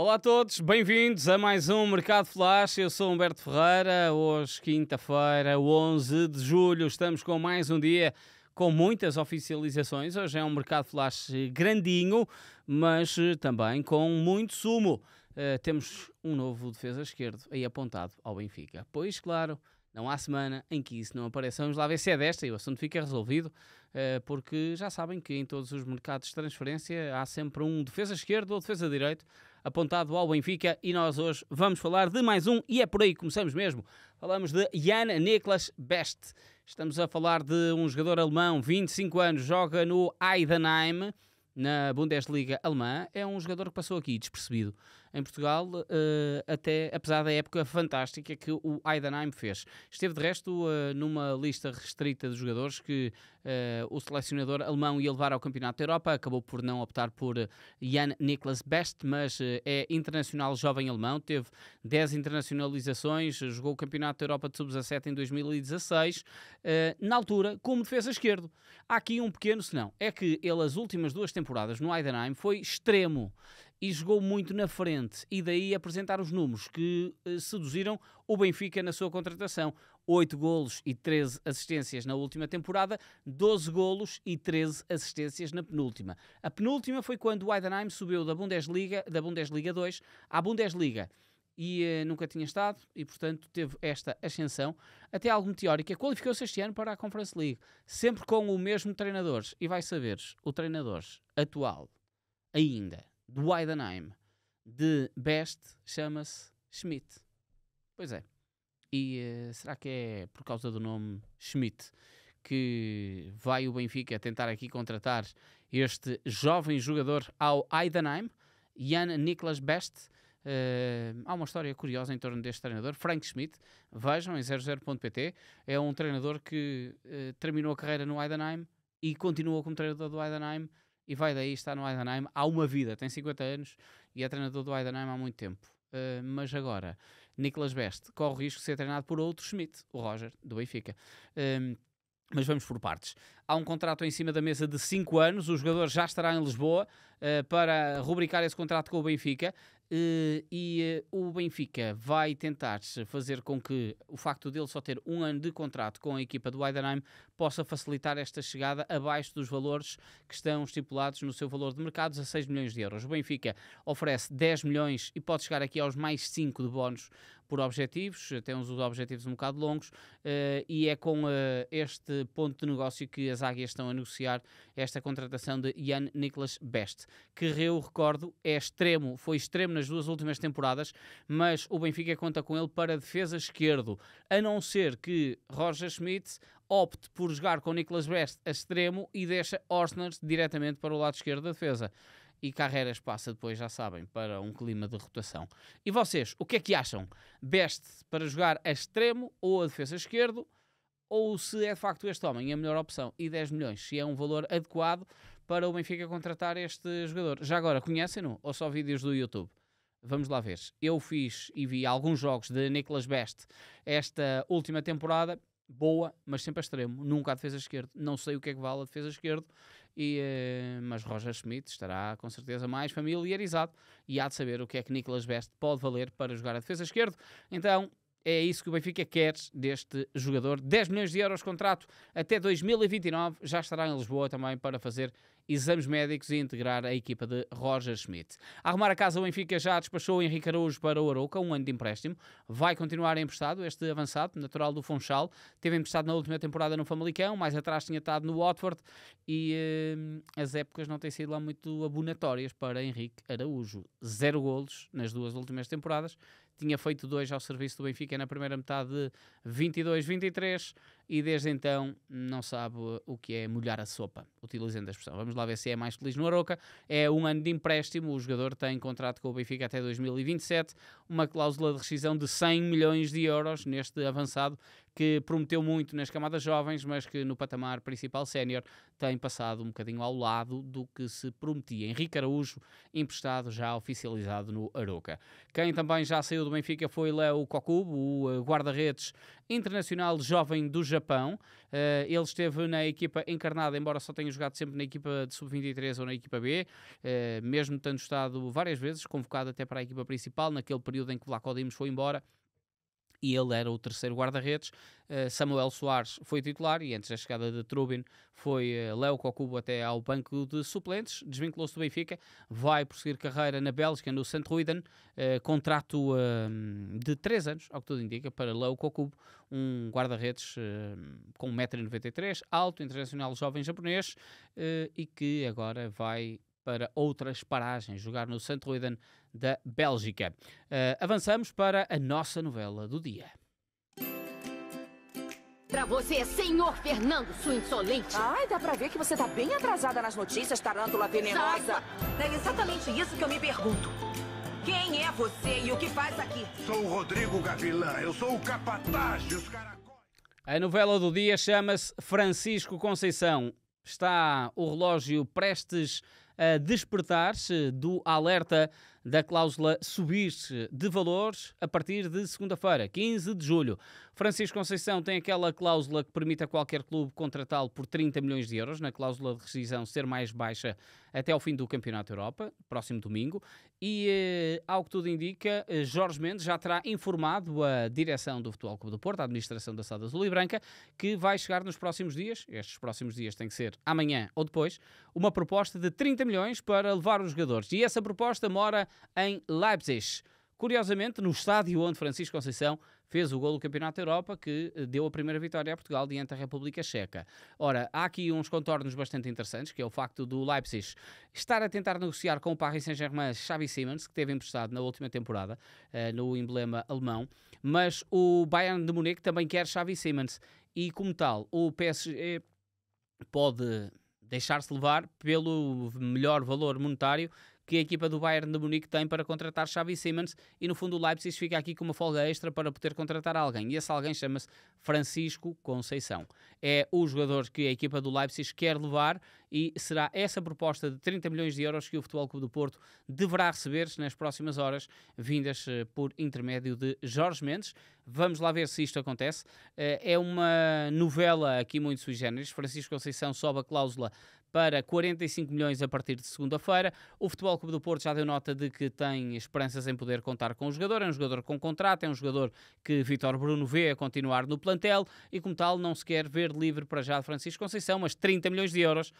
Olá a todos, bem-vindos a mais um Mercado Flash. Eu sou Humberto Ferreira. Hoje, quinta-feira, 11 de julho, estamos com mais um dia com muitas oficializações. Hoje é um Mercado Flash grandinho, mas eh, também com muito sumo. Uh, temos um novo defesa esquerdo aí apontado ao Benfica. Pois, claro, não há semana em que isso não apareça. Vamos lá ver se é desta e o assunto fica resolvido, eh, porque já sabem que em todos os mercados de transferência há sempre um defesa esquerdo ou defesa direito apontado ao Benfica e nós hoje vamos falar de mais um e é por aí que começamos mesmo. Falamos de Jan Niklas Best. Estamos a falar de um jogador alemão, 25 anos, joga no Heidenheim, na Bundesliga alemã. É um jogador que passou aqui despercebido em Portugal, uh, até apesar da época fantástica que o Heidenheim fez. Esteve de resto uh, numa lista restrita de jogadores que eh, o selecionador alemão ia levar ao Campeonato da Europa, acabou por não optar por Jan Niklas Best, mas é internacional jovem alemão, teve 10 internacionalizações, jogou o Campeonato da Europa de Sub-17 em 2016, na altura como defesa esquerdo. Há aqui um pequeno senão, é que ele as últimas duas temporadas no Heidenheim foi extremo e jogou muito na frente e daí apresentar os números que eh, seduziram o Benfica na sua contratação. 8 golos e 13 assistências na última temporada, 12 golos e 13 assistências na penúltima. A penúltima foi quando o Heidenheim subiu da Bundesliga, da Bundesliga 2 à Bundesliga e uh, nunca tinha estado e, portanto, teve esta ascensão até algo meteórica. Qualificou-se este ano para a Conference League, sempre com o mesmo treinador. E vai saber o treinador atual ainda de Weidenheim, de Best, chama-se Schmidt. Pois é. E uh, será que é por causa do nome Schmidt que vai o Benfica tentar aqui contratar este jovem jogador ao Heidenheim, Jan Niklas Best? Uh, há uma história curiosa em torno deste treinador, Frank Schmidt. Vejam em 00.pt. É um treinador que uh, terminou a carreira no Heidenheim e continuou como treinador do Heidenheim e vai daí estar no Heidenheim há uma vida, tem 50 anos e é treinador do Heidenheim há muito tempo. Uh, mas agora, Nicolas Best corre o risco de ser treinado por outro Schmidt, o Roger, do Benfica. mas vamos por partes. Há um contrato em cima da mesa de 5 anos, o jogador já estará em Lisboa uh, para rubricar esse contrato com o Benfica. Eh, e eh, o Benfica vai tentar fazer com que o facto dele só ter um ano de contrato com a equipa do Heidenheim possa facilitar esta chegada abaixo dos valores que estão estipulados no seu valor de mercado, 16 milhões de euros. O Benfica oferece 10 milhões e pode chegar aqui aos mais 5 de bónus por objetivos, tem uns objetivos um bocado longos, eh, e é com este ponto de negócio que as águias estão a negociar esta contratação de Jan Nicholas Best, que eu recordo é extremo, foi extremo nas duas últimas temporadas, mas o Benfica conta com ele para defesa esquerdo, a não ser que Roger Schmidt opte por jogar com Nicholas Best a extremo e deixa Orsner diretamente para o lado esquerdo da defesa e Carreiras passa depois, já sabem, para um clima de rotação. E vocês, o que é que acham? Best para jogar a extremo ou a defesa esquerdo? ou se é de facto este homem a melhor opção e 10 milhões, se é um valor adequado para o Benfica contratar este jogador. Já agora, conhecem-no ou só vídeos do YouTube? Vamos lá ver. Eu fiz e vi alguns jogos de Nicolas Best esta última temporada. Boa, mas sempre a extremo. Nunca a defesa esquerda. Não sei o que é que vale a defesa esquerda. E, eh, mas Roger Schmidt estará com certeza mais familiarizado e há de saber o que é que Nicolas Best pode valer para jogar a defesa esquerda. Então, é isso que o Benfica quer deste jogador. 10 milhões de euros contrato até 2029. Já estará em Lisboa também para fazer exames médicos e integrar a equipa de Roger Schmidt. A arrumar a casa, o Benfica já despachou Henrique Araújo para o Arouca, um ano de empréstimo. Vai continuar emprestado este avançado, natural do Funchal. Teve emprestado na última temporada no Famalicão, mais atrás tinha estado no Watford e eh, as épocas não têm sido lá muito abonatórias para Henrique Araújo. Zero golos nas duas últimas temporadas tinha feito dois ao serviço do Benfica na primeira metade de 22-23 e desde então não sabe o que é molhar a sopa, utilizando a expressão. Vamos lá ver se é mais feliz no Aroca. É um ano de empréstimo, o jogador tem contrato com o Benfica até 2027, uma cláusula de rescisão de 100 milhões de euros neste avançado que prometeu muito nas camadas jovens, mas que no patamar principal sénior tem passado um bocadinho ao lado do que se prometia. Henrique Araújo, emprestado já oficializado no Aroca. Quem também já saiu do Benfica foi Léo Kokubo, o eh, guarda-redes internacional jovem do Japão. Eh, ele esteve na equipa encarnada, embora só tenha jogado sempre na equipa de sub-23 ou na equipa B, eh, mesmo tendo estado várias vezes convocado até para a equipa principal, naquele período em que Vlaco Dimos foi embora e ele era o terceiro guarda-redes. Eh, Samuel Soares foi titular e antes da chegada de Trubin foi eh, Léo Cocubo até ao banco de suplentes, desvinculou-se do Benfica, vai prosseguir carreira na Bélgica, no St. Ruiden, eh, contrato ehm, de 3 anos, ao que tudo indica, para Léo Cocubo, um guarda-redes ehm, com 1,93m, alto, internacional jovem japonês e que agora vai para outras paragens, jogar no St. Ruiden da Bélgica. Uh, avançamos para a nossa novela do dia. Pra você, senhor Fernando, sua insolente. Ai, dá pra ver que você tá bem atrasada nas notícias, tarântula venenosa. Sai. É exatamente isso que eu me pergunto. Quem é você e o que faz aqui? Sou o Rodrigo Gavilã, eu sou o capataz e os caracóis. A novela do dia chama-se Francisco Conceição. Está o relógio prestes a despertar do alerta da cláusula subir de valores a partir de segunda-feira, 15 de julho. Francisco Conceição tem aquela cláusula que permite a qualquer clube contratá-lo por 30 milhões de euros, na cláusula de rescisão ser mais baixa até ao fim do Campeonato Europa, próximo domingo. E, eh, ao que tudo indica, eh, Jorge Mendes já terá informado a direção do Futebol Clube do Porto, a administração da Sada Azul e Branca, que vai chegar nos próximos dias, estes próximos dias têm que ser amanhã ou depois, uma proposta de 30 milhões para levar os jogadores. E essa proposta mora em Leipzig. Curiosamente, no estádio onde Francisco Conceição fez o gol do Campeonato da Europa, que eh, deu a primeira vitória a Portugal diante da República Checa. Ora, há aqui uns contornos bastante interessantes, que é o facto do Leipzig estar a tentar negociar com o Paris Saint-Germain Xavi Simons, que teve emprestado na última temporada uh, no emblema alemão, mas o Bayern de Munique também quer Xavi Simons e, como tal, o PSG pode deixar-se levar pelo melhor valor monetário que a equipa do Bayern de Munique tem para contratar Xavi Simmons e no fundo o Leipzig fica aqui com uma folga extra para poder contratar alguém e esse alguém chama-se Francisco Conceição. É o jogador que a equipa do Leipzig quer levar e será essa proposta de 30 milhões de euros que o Futebol Clube do Porto deverá receber nas próximas horas, vindas eh, por intermédio de Jorge Mendes. Vamos lá ver se isto acontece. Eh, é uma novela aqui muito sui generis. Francisco Conceição sobe a cláusula para 45 milhões a partir de segunda-feira. O Futebol Clube do Porto já deu nota de que tem esperanças em poder contar com o jogador. É um jogador com contrato, é um jogador que Vitor Bruno vê a continuar no plantel e, como tal, não se quer ver livre para já de Francisco Conceição, mas 30 milhões de euros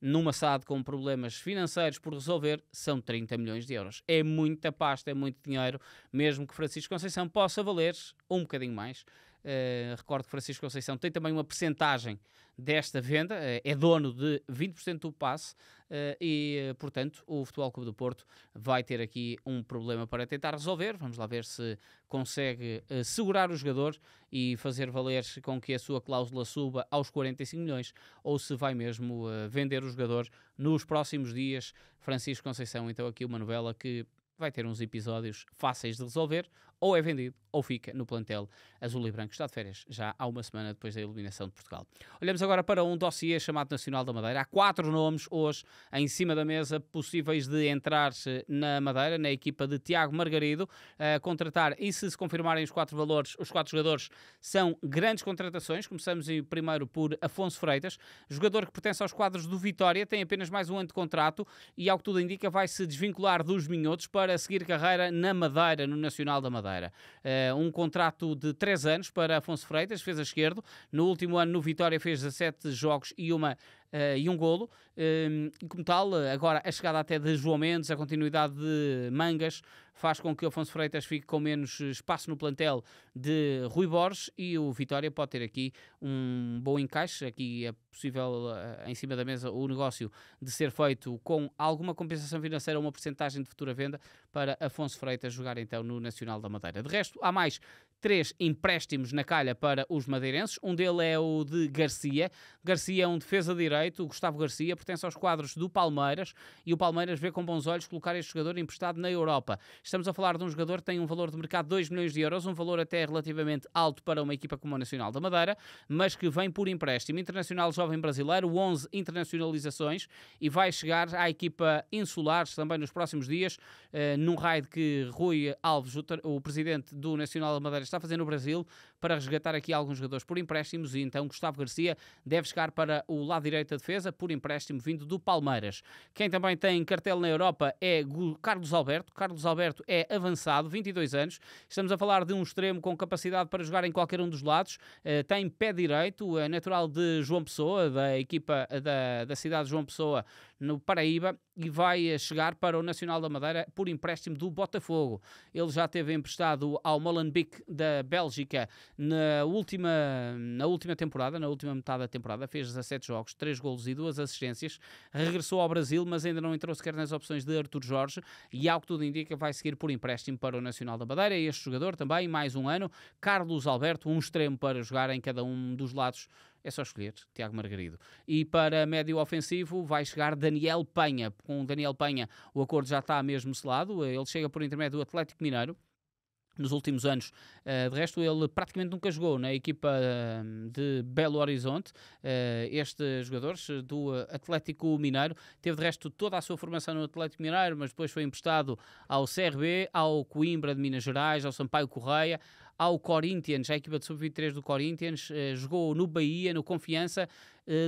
numa SAD com problemas financeiros por resolver, são 30 milhões de euros. É muita pasta, é muito dinheiro, mesmo que Francisco Conceição possa valer um bocadinho mais. Eh, recordo que Francisco Conceição tem também uma percentagem desta venda, uh, é dono de 20% do passe uh, e, portanto, o Futebol Clube do Porto vai ter aqui um problema para tentar resolver. Vamos lá ver se consegue segurar o jogador e fazer valer com que a sua cláusula suba aos 45 milhões ou se vai mesmo vender o jogador nos próximos dias. Francisco Conceição, então, aqui uma novela que vai ter uns episódios fáceis de resolver, ou é vendido ou fica no plantel azul e branco. Está de férias já há uma semana depois da eliminação de Portugal. Olhamos agora para um dossiê chamado Nacional da Madeira. Há quatro nomes hoje em cima da mesa possíveis de entrar eh, na Madeira, na equipa de Tiago Margarido, a eh, contratar e se se confirmarem os quatro valores, os quatro jogadores são grandes contratações. Começamos primeiro por Afonso Freitas, jogador que pertence aos quadros do Vitória, tem apenas mais um ano de contrato e ao que tudo indica vai se desvincular dos minhotos para seguir carreira na Madeira, no Nacional da Madeira. Madeira. Eh, um contrato de 3 anos para Afonso Freitas, fez a esquerdo. No último ano, no Vitória, fez 17 jogos e uma uh, e um golo. Ehm, e como tal, eh, agora a chegada até de João Mendes, a continuidade de Mangas, faz com que Afonso Freitas fique com menos espaço no plantel de Rui Borges e o Vitória pode ter aqui um bom encaixe. Aqui é possível, eh, em cima da mesa, o negócio de ser feito com alguma compensação financeira, uma porcentagem de futura venda para Afonso Freitas jogar então no Nacional da Madeira. De resto, há mais três empréstimos na calha para os madeirenses. Um deles é o de Garcia. Garcia é um defesa de direito. O Gustavo Garcia pertence aos quadros do Palmeiras e o Palmeiras vê com bons olhos colocar este jogador emprestado na Europa. Estamos a falar de um jogador que tem um valor de mercado de 2 milhões de euros, um valor até relativamente alto para uma equipa como a Nacional da Madeira, mas que vem por empréstimo. Internacional Jovem Brasileiro, 11 internacionalizações e vai chegar à equipa insulares também nos próximos dias, eh, num raid que Rui Alves, o presidente do Nacional da Madeira, está a fazer no Brasil para resgatar aqui alguns jogadores por empréstimos e então Gustavo Garcia deve chegar para o lado direito da defesa por empréstimo vindo do Palmeiras. Quem também tem cartel na Europa é Carlos Alberto. Carlos Alberto é avançado, 22 anos. Estamos a falar de um extremo com capacidade para jogar em qualquer um dos lados. Eh, tem pé direito, é natural de João Pessoa, da equipa eh, da, da cidade de João Pessoa, no Paraíba, e vai chegar para o Nacional da Madeira por empréstimo do Botafogo. Ele já teve emprestado ao Molenbeek da Bélgica na última, na última temporada, na última metade da temporada, fez 17 jogos, 3 golos e 2 assistências, regressou ao Brasil, mas ainda não entrou sequer nas opções de Artur Jorge e, ao que tudo indica, vai seguir por empréstimo para o Nacional da Madeira. Este jogador também, mais um ano, Carlos Alberto, um extremo para jogar em cada um dos lados é só escolher Tiago Margarido. E para médio ofensivo vai chegar Daniel Penha. Com Daniel Penha o acordo já está mesmo selado, ele chega por intermédio do Atlético Mineiro nos últimos anos. Eh, de resto, ele praticamente nunca jogou na equipa eh, de Belo Horizonte. Eh, este jogador do Atlético Mineiro teve, de resto, toda a sua formação no Atlético Mineiro, mas depois foi emprestado ao CRB, ao Coimbra de Minas Gerais, ao Sampaio Correia, ao Corinthians, à equipa de sub-23 do Corinthians, jogou no Bahia, no Confiança.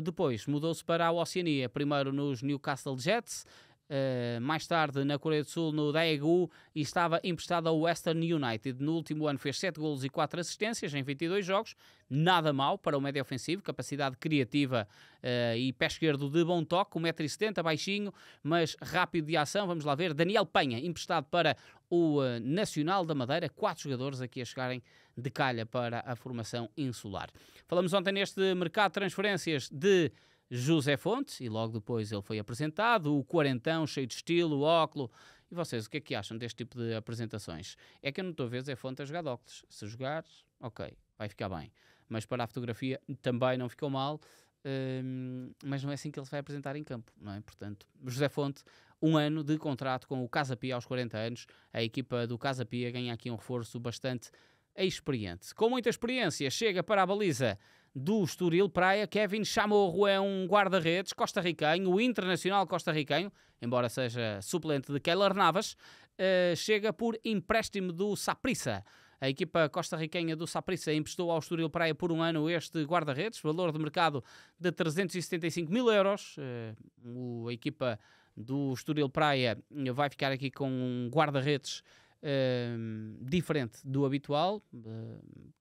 depois mudou-se para a Oceania, primeiro nos Newcastle Jets Uh, mais tarde na Coreia do Sul, no Daegu, e estava emprestado ao Western United. No último ano fez 7 golos e 4 assistências em 22 jogos, nada mal para o médio ofensivo, capacidade criativa uh, e pé esquerdo de bom toque, 1,70m, baixinho, mas rápido de ação. Vamos lá ver, Daniel Penha, emprestado para o uh, Nacional da Madeira, quatro jogadores aqui a chegarem de calha para a formação insular. Falamos ontem neste mercado de transferências de José Fonte e logo depois ele foi apresentado, o quarentão cheio de estilo, óculo. E vocês, o que é que acham deste tipo de apresentações? É que eu não estou a ver José Fonte a jogar de óculos. Se jogar, ok, vai ficar bem. Mas para a fotografia também não ficou mal, hum, mas não é assim que ele se vai apresentar em campo, não é? Portanto, José Fonte, um ano de contrato com o Casa Pia aos 40 anos. A equipa do Casa Pia ganha aqui um reforço bastante experiente. Com muita experiência, chega para a baliza do Estoril Praia, Kevin Chamorro é um guarda-redes costarriquenho, o internacional costarriquenho, embora seja suplente de Keller Navas, uh, chega por empréstimo do Saprissa. A equipa costarriquenha do Saprissa emprestou ao Estoril Praia por um ano este guarda-redes, valor de mercado de 375 mil euros. Uh, a equipa do Estoril Praia vai ficar aqui com um guarda-redes uh, diferente do habitual,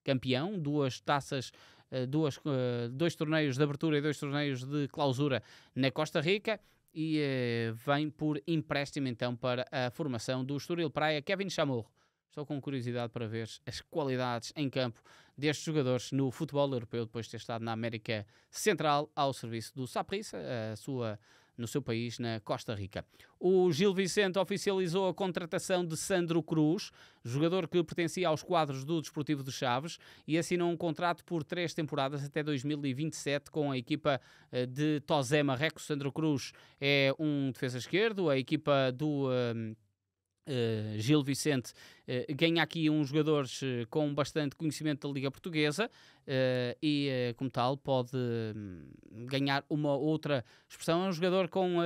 campeão, duas taças eh, duas, eh, dois torneios de abertura e dois torneios de clausura na Costa Rica e eh, vem por empréstimo então para a formação do Estoril Praia, Kevin Chamorro. Estou com curiosidade para ver as qualidades em campo destes jogadores no futebol europeu, depois de ter estado na América Central, ao serviço do Saprissa, a sua no seu país, na Costa Rica. O Gil Vicente oficializou a contratação de Sandro Cruz, jogador que pertencia aos quadros do Desportivo de Chaves, e assinou um contrato por três temporadas até 2027 com a equipa eh, de Tozema Reco. Sandro Cruz é um defesa esquerdo, a equipa do. Eh, Uh, Gil Vicente uh, ganha aqui uns jogadores uh, com bastante conhecimento da Liga Portuguesa e, como tal, pode hum, ganhar uma outra expressão. É um jogador com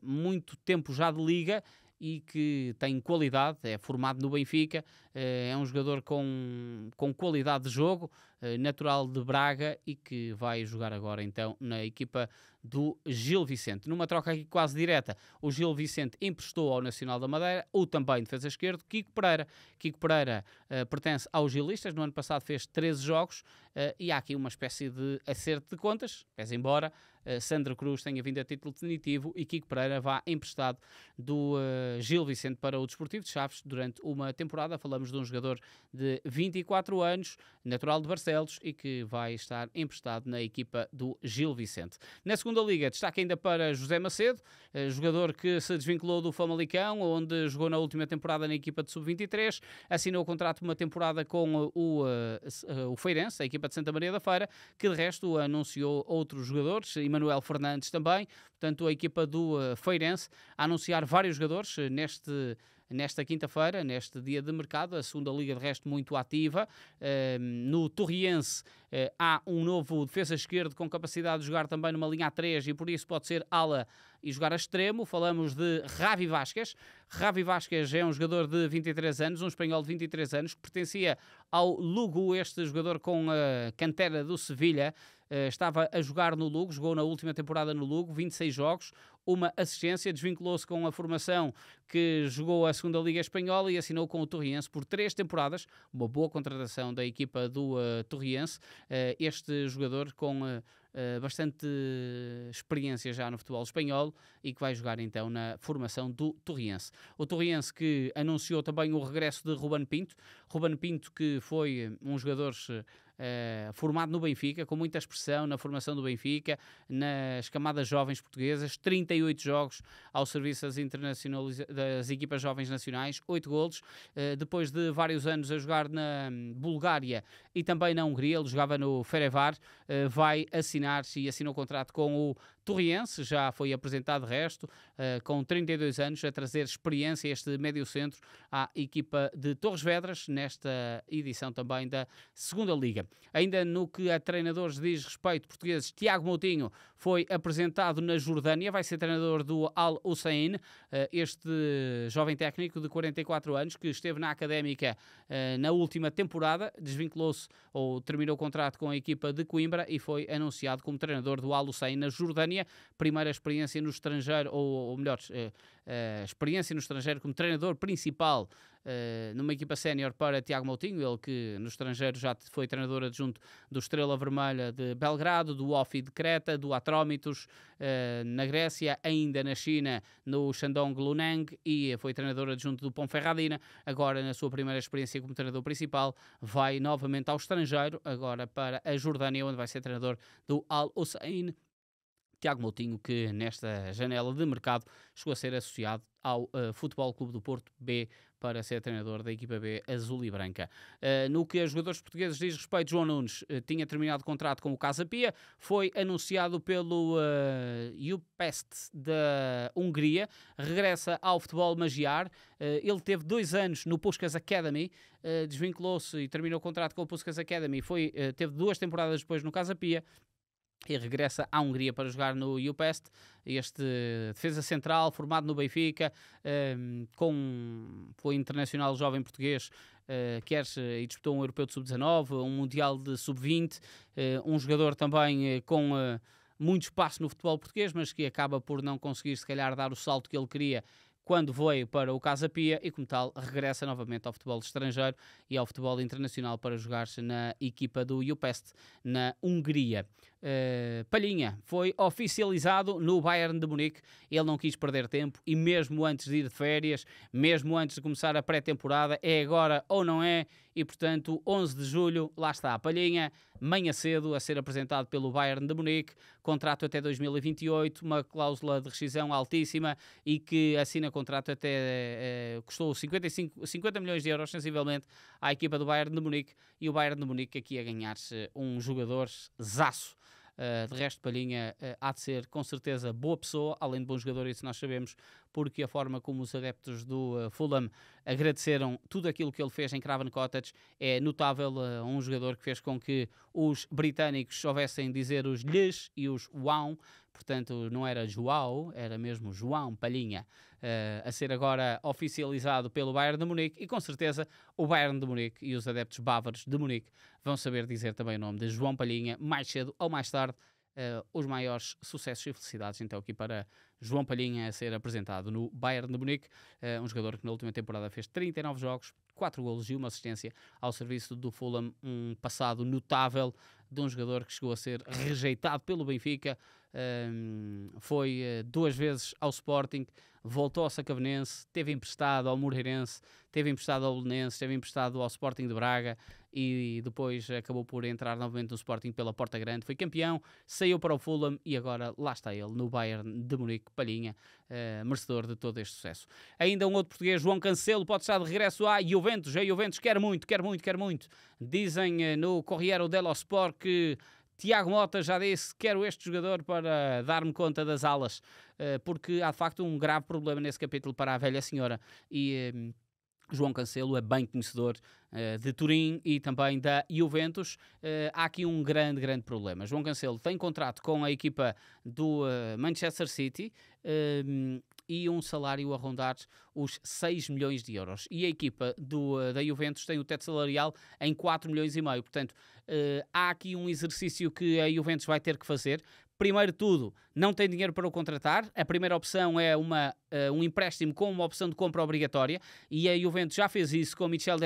muito tempo já de Liga e que tem qualidade, é formado no Benfica, é um jogador com, com qualidade de jogo, natural de Braga e que vai jogar agora então na equipa do Gil Vicente. Numa troca aqui quase direta, o Gil Vicente emprestou ao Nacional da Madeira, ou também defesa esquerdo, Kiko Pereira. Kiko Pereira uh, pertence aos Gilistas, no ano passado fez 13 jogos uh, e há aqui uma espécie de acerto de contas, pese embora, eh, Sandro Cruz tenha vindo a título definitivo e Kiko Pereira vá emprestado do eh, Gil Vicente para o Desportivo de Chaves durante uma temporada. Falamos de um jogador de 24 anos, natural de Barcelos e que vai estar emprestado na equipa do Gil Vicente. Na segunda liga, destaque ainda para José Macedo, eh, jogador que se desvinculou do Famalicão, onde jogou na última temporada na equipa de sub-23, assinou o contrato uma temporada com o, o Feirense, a equipa de Santa Maria da Feira, que de resto anunciou outros jogadores, Emmanuel Manuel Fernandes também. Portanto, a equipa do eh, Feirense a anunciar vários jogadores eh, neste nesta quinta-feira, neste dia de mercado, a segunda liga de resto muito ativa. Ehm, no Torriense eh, há um novo defesa esquerdo com capacidade de jogar também numa linha a 3 e por isso pode ser ala e jogar a extremo. Falamos de Ravi Vasquez. Ravi Vasquez é um jogador de 23 anos, um espanhol de 23 anos, que pertencia ao Lugo, este jogador com a cantera do Sevilha. Eh, estava a jogar no Lugo, jogou na última temporada no Lugo, 26 jogos, uma assistência, desvinculou-se com a formação que jogou a segunda Liga Espanhola e assinou com o Torriense por três temporadas, uma boa contratação da equipa do uh, Torriense, uh, este jogador com uh, eh, bastante experiência já no futebol espanhol e que vai jogar então na formação do Torriense. O Torriense que anunciou também o regresso de Ruben Pinto, Ruben Pinto que foi um jogador eh, eh, formado no Benfica, com muita expressão na formação do Benfica, nas camadas jovens portuguesas, 38 jogos ao serviço das, das equipas jovens nacionais, 8 golos. Uh, depois de vários anos a jogar na Bulgária e também na Hungria, ele jogava no Ferevar, uh, eh, vai assinar-se e assinou contrato com o Torriense, já foi apresentado de resto, com 32 anos, a trazer experiência este médio centro à equipa de Torres Vedras, nesta edição também da Segunda Liga. Ainda no que a treinadores diz respeito, portugueses, Tiago Moutinho foi apresentado na Jordânia, vai ser treinador do Al Hussein, eh, este jovem técnico de 44 anos que esteve na Académica eh, na última temporada, desvinculou-se ou terminou o contrato com a equipa de Coimbra e foi anunciado como treinador do Al Hussein na Jordânia, primeira experiência no estrangeiro, ou, ou melhor, eh, experiência no estrangeiro como treinador principal eh, numa equipa sénior para Tiago Moutinho, ele que no estrangeiro já foi treinador adjunto do Estrela Vermelha de Belgrado, do Offi de Creta, do Atrómitos uh, eh, na Grécia, ainda na China, no Shandong Luneng e foi treinador adjunto do Ponferradina. Agora, na sua primeira experiência como treinador principal, vai novamente ao estrangeiro, agora para a Jordânia, onde vai ser treinador do Al-Hussein. Tiago Moutinho, que nesta janela de mercado chegou a ser associado ao uh, Futebol Clube do Porto B para ser treinador da equipa B azul e branca. Eh, no que a jogadores portugueses diz respeito, João Nunes eh, tinha terminado o contrato com o Casa Pia, foi anunciado pelo uh, da Hungria, regressa ao futebol magiar. ele teve dois anos no Puskas Academy, desvinculou-se e terminou o contrato com o Puskas Academy. Foi, teve duas temporadas depois no Casa Pia e regressa à Hungria para jogar no Upest. Este defesa central, formado no Benfica, ehm, com, foi internacional jovem português quer eh, e disputou um europeu de sub-19, um mundial de sub-20, eh, um jogador também eh, com muito espaço no futebol português, mas que acaba por não conseguir, se calhar, dar o salto que ele queria quando veio para o Casa Pia e, como tal, regressa novamente ao futebol estrangeiro e ao futebol internacional para jogar-se na equipa do Jupest, na Hungria. Uh, Palhinha foi oficializado no Bayern de Munique. Ele não quis perder tempo e, mesmo antes de ir de férias, mesmo antes de começar a pré-temporada, é agora ou não é? e, portanto, 11 de julho, lá está a palhinha, manhã cedo, a ser apresentado pelo Bayern de Munique, contrato até 2028, uma cláusula de rescisão altíssima e que assina contrato até, eh, custou 55, 50 milhões de euros, sensivelmente, à equipa do Bayern de Munique, e o Bayern de Munique aqui a ganhar se um jogador zaço. Eh, de resto, Palhinha uh, há de ser, com certeza, boa pessoa, além de bom jogador, isso nós sabemos, porque a forma como os adeptos do uh, Fulham agradeceram tudo aquilo que ele fez em Craven Cottage é notável. Uh, um jogador que fez com que os britânicos soubessem dizer os lhes e os wow, portanto não era João, era mesmo João Palhinha, uh, a ser agora oficializado pelo Bayern de Munique e com certeza o Bayern de Munique e os adeptos bávaros de Munique vão saber dizer também o nome de João Palhinha mais cedo ou mais tarde. Uh, os maiores sucessos e felicidades então aqui para João Palhinha a ser apresentado no Bayern de Munique, uh, um jogador que na última temporada fez 39 jogos, 4 golos e uma assistência ao serviço do Fulham, um passado notável de um jogador que chegou a ser rejeitado pelo Benfica, um, foi eh, duas vezes ao Sporting, voltou ao Sacabenense, teve emprestado ao Moreirense, teve emprestado ao Belenense, teve emprestado ao Sporting de Braga e, e depois acabou por entrar novamente no Sporting pela Porta Grande, foi campeão, saiu para o Fulham e agora lá está ele no Bayern de Munique, Palhinha, uh, merecedor de todo este sucesso. Ainda um outro português, João Cancelo, pode estar de regresso à Juventus, a Juventus quer muito, quer muito, quer muito. Dizem uh, no Corriere dello Sport que Tiago Mota já disse: quero este jogador para dar-me conta das alas, eh, porque há de facto um grave problema nesse capítulo para a velha senhora. E. Ehm, João Cancelo é bem conhecedor eh, de Turim e também da Juventus. Eh, há aqui um grande, grande problema. João Cancelo tem contrato com a equipa do Manchester City ehm, e um salário a rondar os 6 milhões de euros. E a equipa do, eh, da Juventus tem o teto salarial em 4 milhões e meio. Portanto, eh, há aqui um exercício que a Juventus vai ter que fazer primeiro tudo, não tem dinheiro para o contratar. A primeira opção é uma, uh, um empréstimo com uma opção de compra obrigatória. E a Juventus já fez isso com o Michel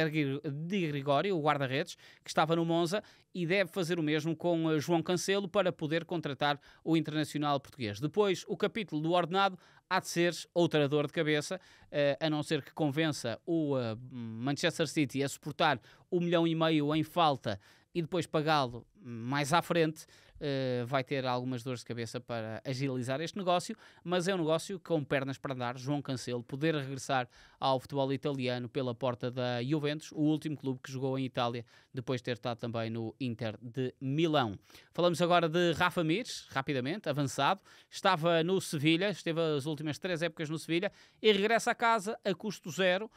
de Gregório, o guarda-redes, que estava no Monza, e deve fazer o mesmo com eh, João Cancelo para poder contratar o internacional português. Depois, o capítulo do ordenado há de ser outra dor de cabeça, uh, a não ser que convença o uh, Manchester City a suportar o um milhão e meio em falta e depois pagá-lo mais à frente. Eh, vai ter algumas dores de cabeça para agilizar este negócio, mas é um negócio com pernas para andar. João Cancelo poder regressar ao futebol italiano pela porta da Juventus, o último clube que jogou em Itália, depois de ter estado também no Inter de Milão. Falamos agora de Rafa Mires, rapidamente, avançado. Estava no Sevilha, esteve as últimas três épocas no Sevilha e regressa a casa a custo zero.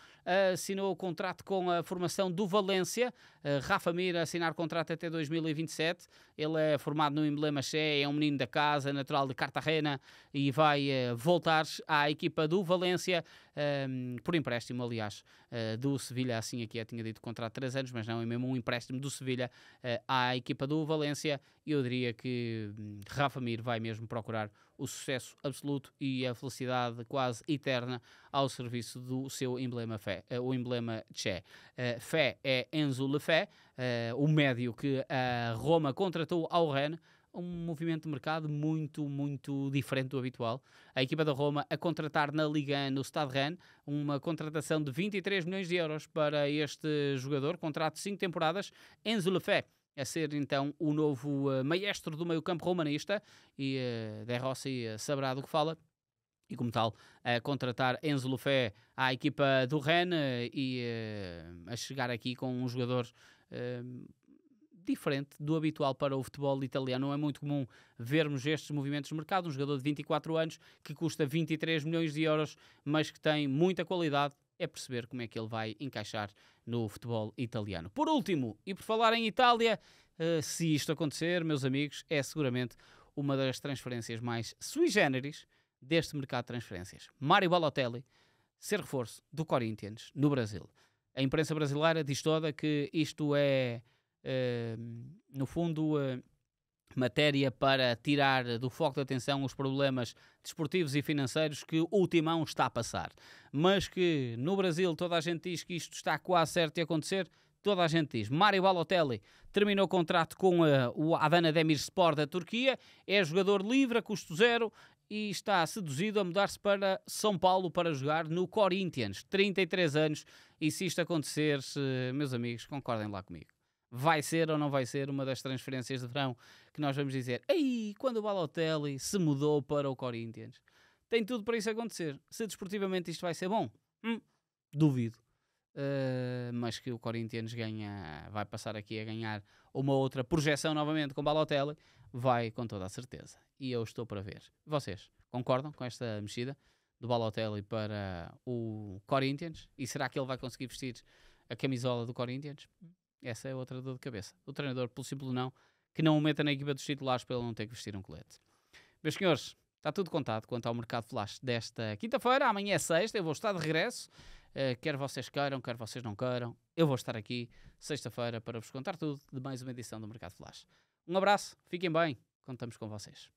assinou o contrato com a formação do Valência. Eh, Rafa Mir assinar contrato até 2027. Ele é formado no emblema Xé, é um menino da casa, natural de Cartagena e vai eh, voltar à equipa do Valência, ehm, por empréstimo, aliás, eh, do Sevilha, assim aqui eu tinha dito contrato de 3 anos, mas não, é mesmo um empréstimo do Sevilha uh, à equipa do Valência. Eu diria que hum, Rafa Mir vai mesmo procurar o sucesso absoluto e a felicidade quase eterna ao serviço do seu emblema fé, uh, o emblema Che. Uh, fé é Enzo Lefé, o médio que a Roma contratou ao Rennes um movimento de mercado muito, muito diferente do habitual. A equipa da Roma a contratar na Liga no Stade Rennes uma contratação de 23 milhões de euros para este jogador, contrato de 5 temporadas, Enzo Lefebvre a ser então o novo uh, maestro do meio-campo romanista e uh, De Rossi uh, saberá do que fala. E como tal, a contratar Enzo Lufé à equipa do Rennes e a chegar aqui com um jogador diferente do habitual para o futebol italiano. Não é muito comum vermos estes movimentos de mercado. Um jogador de 24 anos que custa 23 milhões de euros, mas que tem muita qualidade. É perceber como é que ele vai encaixar no futebol italiano. Por último, e por falar em Itália, eh, se isto acontecer, meus amigos, é seguramente uma das transferências mais sui generis deste mercado de transferências. Mário Balotelli ser reforço do Corinthians no Brasil. A imprensa brasileira diz toda que isto é no fundo, matéria para tirar do foco de atenção os problemas desportivos e financeiros que o Timão está a passar. Mas que no Brasil toda a gente diz que isto está quase certo de acontecer, toda a gente diz. Mário Balotelli terminou o contrato com a, o Adana Demirspor da Turquia, é jogador livre a custo zero e está seduzido a mudar-se para São Paulo para jogar no Corinthians. 33 anos e se isto acontecer, meus amigos, concordem lá comigo vai ser ou não vai ser uma das transferências de verão que nós vamos dizer, aí quando o Balotelli se mudou para o Corinthians. Tem tudo para isso acontecer. Se desportivamente isto vai ser bom, hum, duvido. Uh, mas que o Corinthians ganha, vai passar aqui a ganhar uma outra projeção novamente com Balotelli, vai com toda a certeza. E eu estou para ver. Vocês concordam com esta mexida do Balotelli para o Corinthians? E será que ele vai conseguir vestir a camisola do Corinthians? Essa é outra dor de cabeça. O treinador, pelo simples não, que não o meta na equipa dos titulares para ele não ter que vestir um colete. Meus senhores, está tudo contado quanto ao mercado flash desta quinta-feira. Amanhã é sexta, eu vou estar de regresso. Uh, quer vocês queiram, quer vocês não queiram, eu vou estar aqui sexta-feira para vos contar tudo de mais uma edição do Mercado Flash. Um abraço, fiquem bem, contamos com vocês.